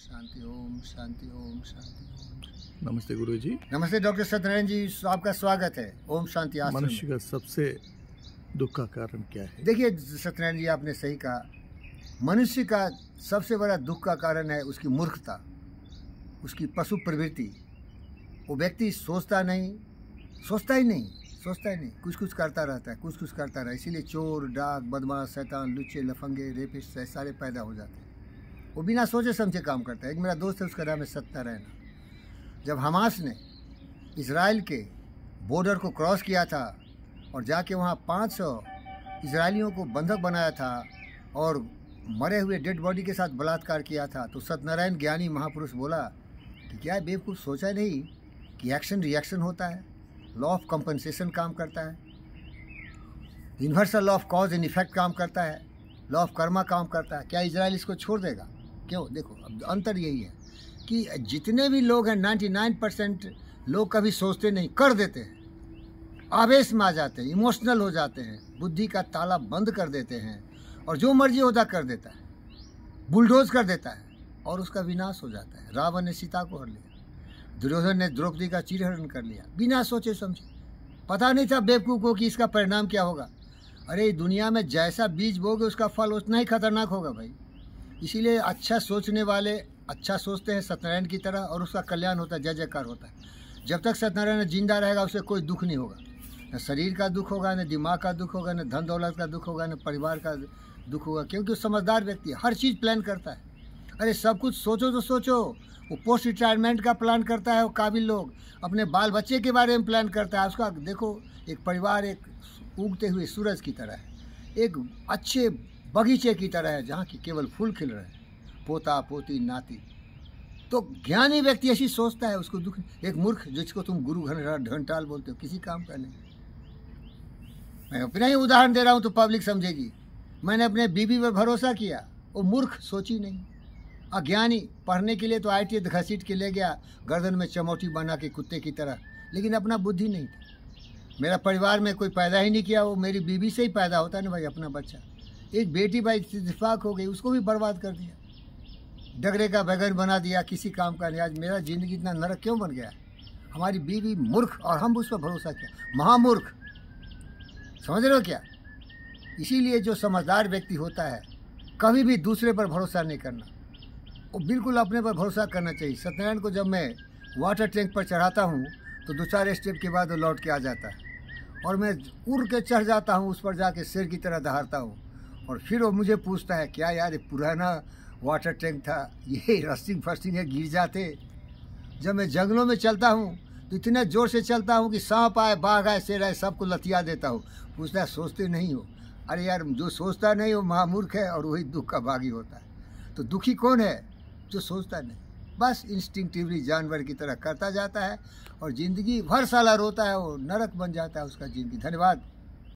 शांति ओम शांति ओम शांति नमस्ते गुरु जी नमस्ते डॉक्टर सत्यनारायण जी आपका स्वागत है ओम शांति मनुष्य का सबसे दुख का कारण क्या है देखिए सत्यनारायण जी आपने सही कहा मनुष्य का सबसे बड़ा दुख का कारण है उसकी मूर्खता उसकी पशु प्रवृत्ति वो व्यक्ति सोचता नहीं सोचता ही नहीं सोचता ही नहीं कुछ कुछ करता रहता है कुछ कुछ करता रहा इसीलिए चोर डाक बदमाश शैतान लुच्चे लफंगे रेपिस्ट सारे पैदा हो जाते हैं वो बिना सोचे समझे काम करता है एक मेरा दोस्त है उसका नाम है सत्ता रहना जब हमास ने इसराइल के बॉर्डर को क्रॉस किया था और जाके वहाँ 500 इसराइलियों को बंधक बनाया था और मरे हुए डेड बॉडी के साथ बलात्कार किया था तो सत्यनारायण ज्ञानी महापुरुष बोला कि क्या बेवकूफ़ सोचा नहीं कि एक्शन रिएक्शन होता है लॉ ऑफ कंपनसेशन काम करता है universal law of cause and effect काम करता है लॉ ऑफ कर्मा काम करता है क्या इसराइल इसको छोड़ देगा क्यों देखो अब अंतर यही है कि जितने भी लोग हैं 99 परसेंट लोग कभी सोचते नहीं कर देते हैं आवेश में आ जाते हैं इमोशनल हो जाते हैं बुद्धि का ताला बंद कर देते हैं और जो मर्जी होता कर देता है बुलडोज कर देता है और उसका विनाश हो जाता है रावण ने सीता को हर लिया दुर्योधन ने द्रौपदी का चिरहरण कर लिया बिना सोचे समझे पता नहीं था बेवकूफ़ को कि इसका परिणाम क्या होगा अरे दुनिया में जैसा बीज बोगे उसका फल उतना ही खतरनाक होगा भाई इसीलिए अच्छा सोचने वाले अच्छा सोचते हैं सत्यनारायण की तरह और उसका कल्याण होता है जय जयकार होता है जब तक सत्यनारायण जिंदा रहेगा उसे कोई दुख नहीं होगा न शरीर का दुख होगा न दिमाग का दुख होगा न धन दौलत का दुख होगा न परिवार का दुख होगा क्योंकि वो समझदार व्यक्ति हर चीज़ प्लान करता है अरे सब कुछ सोचो तो सोचो वो पोस्ट रिटायरमेंट का प्लान करता है वो काबिल लोग अपने बाल बच्चे के बारे में प्लान करता है उसका देखो एक परिवार एक उगते हुए सूरज की तरह है एक अच्छे बगीचे की तरह है जहाँ की केवल फूल खिल रहे हैं पोता पोती नाती तो ज्ञानी व्यक्ति ऐसी सोचता है उसको दुख एक मूर्ख जिसको तुम गुरु घंटाल बोलते हो किसी काम का नहीं मैं अपना ही उदाहरण दे रहा हूँ तो पब्लिक समझेगी मैंने अपने बीबी पर भरोसा किया वो मूर्ख सोची नहीं अज्ञानी पढ़ने के लिए तो आई टी घसीट के ले गया गर्दन में चमोटी बना के कुत्ते की तरह लेकिन अपना बुद्धि नहीं था मेरा परिवार में कोई पैदा ही नहीं किया वो मेरी बीबी से ही पैदा होता है ना भाई अपना बच्चा एक बेटी भाई इतफाक हो गई उसको भी बर्बाद कर दिया डगरे का बगैर बना दिया किसी काम का नहीं आज मेरा ज़िंदगी इतना नरक क्यों बन गया हमारी बीवी मूर्ख और हम उस पर भरोसा किया महामूर्ख समझ रहे हो क्या इसीलिए जो समझदार व्यक्ति होता है कभी भी दूसरे पर भरोसा नहीं करना वो बिल्कुल अपने पर भरोसा करना चाहिए सत्यनारायण को जब मैं वाटर टैंक पर चढ़ाता हूँ तो दो चार स्टेप के बाद वो लौट के आ जाता है और मैं उड़ के चढ़ जाता हूँ उस पर जाके शेर की तरह दहाड़ता हूँ और फिर वो मुझे पूछता है क्या यार ये पुराना वाटर टैंक था ये रस्टिंग फस्टिंग है गिर जाते जब मैं जंगलों में चलता हूँ तो इतने ज़ोर से चलता हूँ कि सांप आए बाघ आए शेर आए सबको लतिया देता हूँ पूछता है सोचते नहीं हो अरे यार जो सोचता नहीं वो महामूर्ख है और वही दुख का भागी होता है तो दुखी कौन है जो सोचता नहीं बस इंस्टिंक्टिवली जानवर की तरह करता जाता है और ज़िंदगी भर साला रोता है वो नरक बन जाता है उसका ज़िंदगी धन्यवाद